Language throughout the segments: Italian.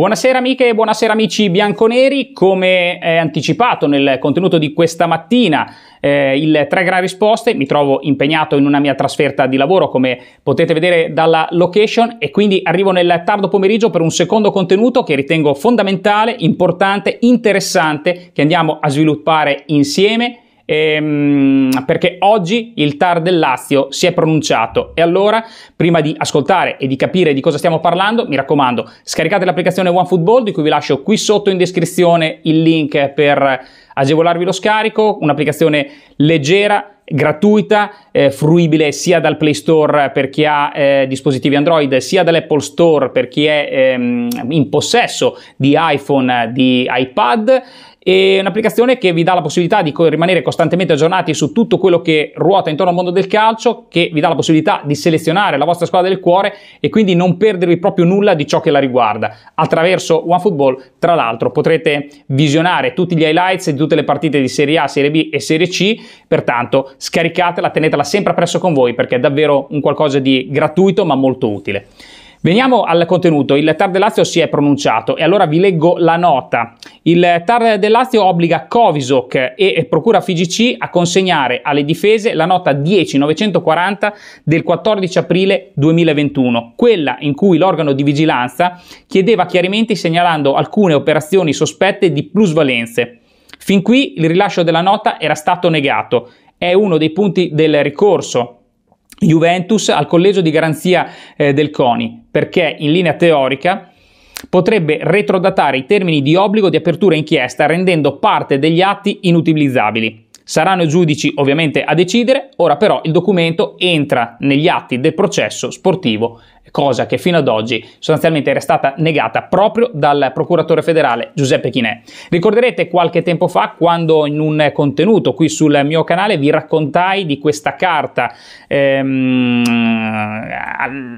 Buonasera amiche e buonasera amici bianconeri, come eh, anticipato nel contenuto di questa mattina eh, il 3 Gran risposte, mi trovo impegnato in una mia trasferta di lavoro come potete vedere dalla location e quindi arrivo nel tardo pomeriggio per un secondo contenuto che ritengo fondamentale, importante, interessante che andiamo a sviluppare insieme. Ehm, Mm, perché oggi il TAR del Lazio si è pronunciato e allora prima di ascoltare e di capire di cosa stiamo parlando, mi raccomando, scaricate l'applicazione OneFootball di cui vi lascio qui sotto in descrizione il link per agevolarvi lo scarico, un'applicazione leggera gratuita, eh, fruibile sia dal Play Store per chi ha eh, dispositivi Android, sia dall'Apple Store per chi è ehm, in possesso di iPhone, di iPad. È un'applicazione che vi dà la possibilità di rimanere costantemente aggiornati su tutto quello che ruota intorno al mondo del calcio, che vi dà la possibilità di selezionare la vostra squadra del cuore e quindi non perdervi proprio nulla di ciò che la riguarda. Attraverso OneFootball, tra l'altro, potrete visionare tutti gli highlights di tutte le partite di Serie A, Serie B e Serie C, pertanto scaricatela, tenetela sempre presso con voi perché è davvero un qualcosa di gratuito ma molto utile. Veniamo al contenuto. Il TAR del Lazio si è pronunciato e allora vi leggo la nota. Il TAR del Lazio obbliga Covisoc e Procura FIGC a consegnare alle difese la nota 10940 del 14 aprile 2021, quella in cui l'organo di vigilanza chiedeva chiarimenti segnalando alcune operazioni sospette di plusvalenze. Fin qui il rilascio della nota era stato negato. È uno dei punti del ricorso Juventus al collegio di garanzia eh, del CONI, perché in linea teorica potrebbe retrodatare i termini di obbligo di apertura inchiesta rendendo parte degli atti inutilizzabili. Saranno i giudici ovviamente a decidere, ora però il documento entra negli atti del processo sportivo cosa che fino ad oggi sostanzialmente era stata negata proprio dal procuratore federale Giuseppe Chinè. Ricorderete qualche tempo fa quando in un contenuto qui sul mio canale vi raccontai di questa carta ehm,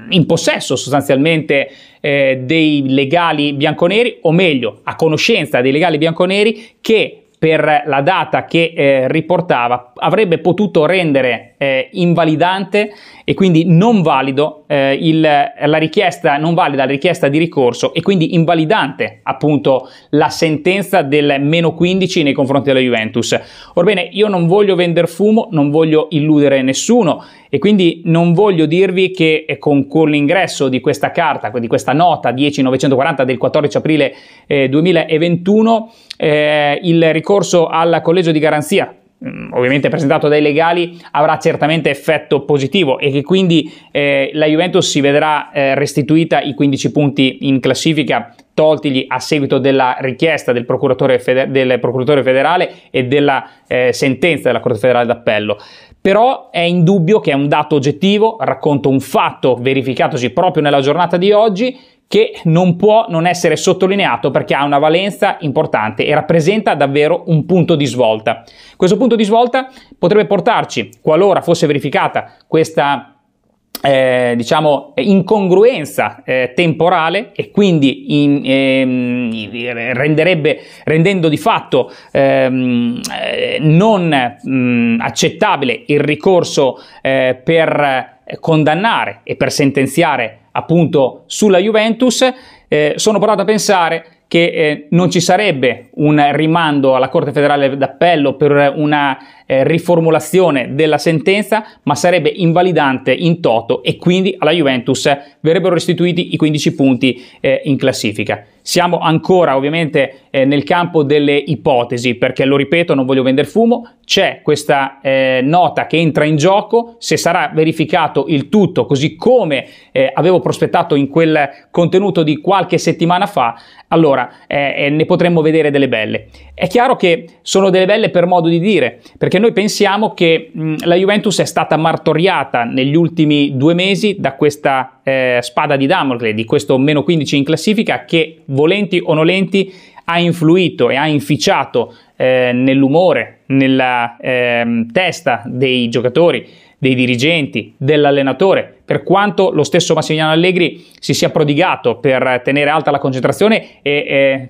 in possesso sostanzialmente eh, dei legali bianconeri, o meglio, a conoscenza dei legali bianconeri che per la data che eh, riportava avrebbe potuto rendere eh, invalidante e quindi non valido eh, il, la richiesta, non valida la richiesta di ricorso e quindi invalidante appunto la sentenza del meno 15 nei confronti della Juventus. Orbene, io non voglio vendere fumo, non voglio illudere nessuno e quindi non voglio dirvi che eh, con, con l'ingresso di questa carta, di questa nota 10940 del 14 aprile eh, 2021, eh, il ricorso al collegio di garanzia Mm, ovviamente presentato dai legali, avrà certamente effetto positivo e che quindi eh, la Juventus si vedrà eh, restituita i 15 punti in classifica toltigli a seguito della richiesta del procuratore, feder- del procuratore federale e della eh, sentenza della Corte federale d'appello. Però è indubbio che è un dato oggettivo, racconto un fatto verificatosi proprio nella giornata di oggi, che non può non essere sottolineato perché ha una valenza importante e rappresenta davvero un punto di svolta. Questo punto di svolta potrebbe portarci, qualora fosse verificata questa eh, diciamo incongruenza eh, temporale e quindi in, ehm, renderebbe, rendendo di fatto ehm, eh, non mh, mm, accettabile il ricorso eh, per eh, condannare e per sentenziare appunto sulla Juventus, eh, sono portato a pensare che eh, non ci sarebbe un rimando alla Corte federale d'appello per una eh, riformulazione della sentenza, ma sarebbe invalidante in toto e quindi alla Juventus verrebbero restituiti i 15 punti eh, in classifica. Siamo ancora ovviamente eh, nel campo delle ipotesi, perché lo ripeto, non voglio vendere fumo, c'è questa eh, nota che entra in gioco, se sarà verificato il tutto così come eh, avevo prospettato in quel contenuto di qualche settimana fa, allora eh, eh, ne potremmo vedere delle belle. È chiaro che sono delle belle per modo di dire, perché perché noi pensiamo che mh, la Juventus è stata martoriata negli ultimi due mesi da questa eh, spada di Damocle, di questo meno 15 in classifica che volenti o nolenti ha influito e ha inficiato eh, nell'umore, nella eh, testa dei giocatori, dei dirigenti, dell'allenatore, per quanto lo stesso Massimiliano Allegri si sia prodigato per tenere alta la concentrazione e eh,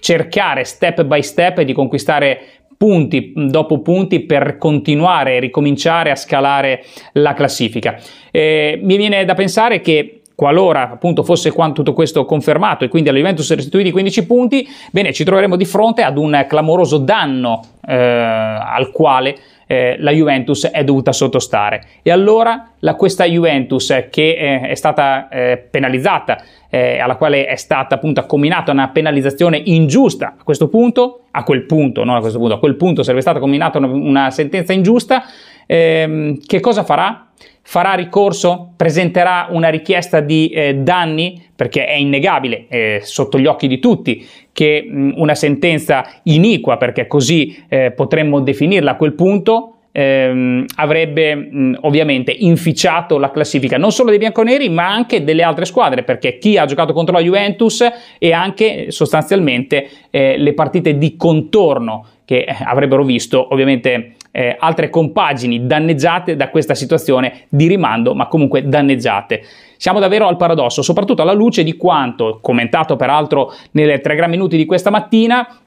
cercare step by step di conquistare punti dopo punti per continuare e ricominciare a scalare la classifica. Eh, mi viene da pensare che qualora appunto fosse tutto questo confermato e quindi alla Juventus restituiti 15 punti, bene, ci troveremo di fronte ad un clamoroso danno eh, al quale eh, la Juventus è dovuta sottostare. E allora la, questa Juventus eh, che è stata eh, penalizzata, eh, alla quale è stata appunto accominata una penalizzazione ingiusta a questo punto, a quel punto, non a questo punto, a quel punto sarebbe stata combinata una, una sentenza ingiusta, ehm, che cosa farà? farà ricorso, presenterà una richiesta di eh, danni, perché è innegabile, eh, sotto gli occhi di tutti, che mh, una sentenza iniqua, perché così eh, potremmo definirla a quel punto, Ehm, avrebbe mh, ovviamente inficiato la classifica non solo dei bianconeri ma anche delle altre squadre perché chi ha giocato contro la Juventus e anche sostanzialmente eh, le partite di contorno che eh, avrebbero visto ovviamente eh, altre compagini danneggiate da questa situazione di rimando, ma comunque danneggiate. Siamo davvero al paradosso, soprattutto alla luce di quanto, commentato peraltro nelle tre gran minuti di questa mattina,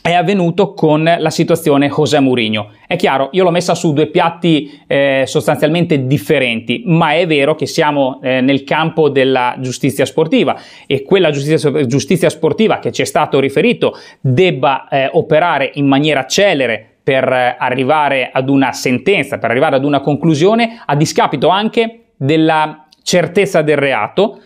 è avvenuto con la situazione José Mourinho. È chiaro, io l'ho messa su due piatti eh, sostanzialmente differenti, ma è vero che siamo eh, nel campo della giustizia sportiva e quella giustizia, giustizia sportiva che ci è stato riferito debba eh, operare in maniera celere per arrivare ad una sentenza, per arrivare ad una conclusione, a discapito anche della certezza del reato,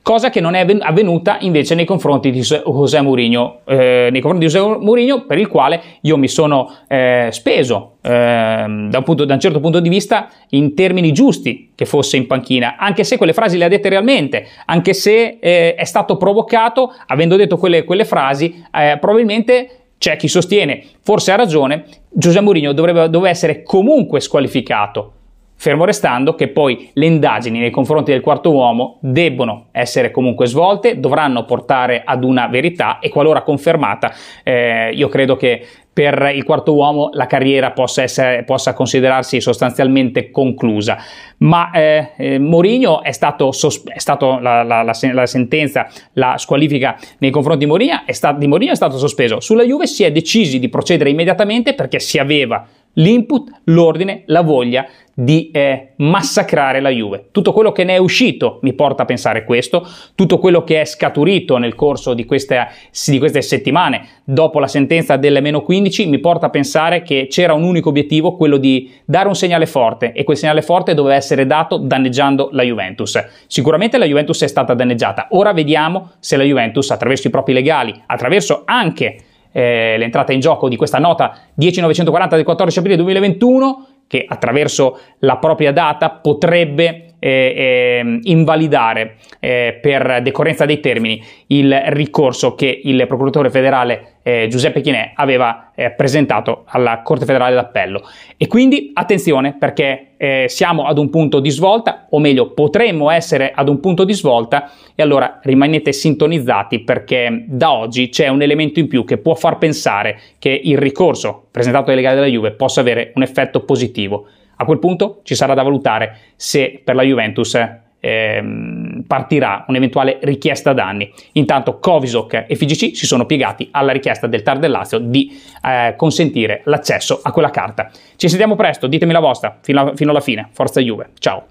cosa che non è avvenuta invece nei confronti di José Mourinho, eh, nei confronti di José Mourinho per il quale io mi sono eh, speso eh, da, un punto, da, un certo punto di vista in termini giusti che fosse in panchina, anche se quelle frasi le ha dette realmente, anche se eh, è stato provocato, avendo detto quelle, quelle frasi, eh, probabilmente c'è chi sostiene, forse ha ragione, Giuseppe Mourinho dovrebbe, doveva essere comunque squalificato, fermo restando che poi le indagini nei confronti del quarto uomo debbono essere comunque svolte, dovranno portare ad una verità e qualora confermata eh, io credo che per il quarto uomo la carriera possa, essere, possa considerarsi sostanzialmente conclusa. Ma eh, eh Mourinho è stato, sosp- è stato la, la, la, la, sentenza, la squalifica nei confronti di Mourinho, è sta- di Mourinho è stato sospeso. Sulla Juve si è decisi di procedere immediatamente perché si aveva l'input, l'ordine, la voglia di eh, massacrare la Juve. Tutto quello che ne è uscito mi porta a pensare questo, tutto quello che è scaturito nel corso di queste, di queste settimane dopo la sentenza delle meno 15 mi porta a pensare che c'era un unico obiettivo, quello di dare un segnale forte e quel segnale forte doveva essere dato danneggiando la Juventus. Sicuramente la Juventus è stata danneggiata, ora vediamo se la Juventus attraverso i propri legali, attraverso anche eh, l'entrata in gioco di questa nota 10940 del 14 aprile 2021 che attraverso la propria data potrebbe eh, ehm, invalidare eh, per decorrenza dei termini il ricorso che il procuratore federale eh, Giuseppe Chinè aveva eh, presentato alla Corte federale d'appello. E quindi attenzione perché siamo ad un punto di svolta, o meglio potremmo essere ad un punto di svolta, e allora rimanete sintonizzati perché da oggi c'è un elemento in più che può far pensare che il ricorso presentato dai legali della Juve possa avere un effetto positivo. A quel punto ci sarà da valutare se per la Juventus ehm, partirà un'eventuale richiesta danni. Intanto Covisoc e FGC si sono piegati alla richiesta del Tar del Lazio di eh, consentire l'accesso a quella carta. Ci sentiamo presto, ditemi la vostra, fino, a, fino alla fine. Forza Juve, ciao!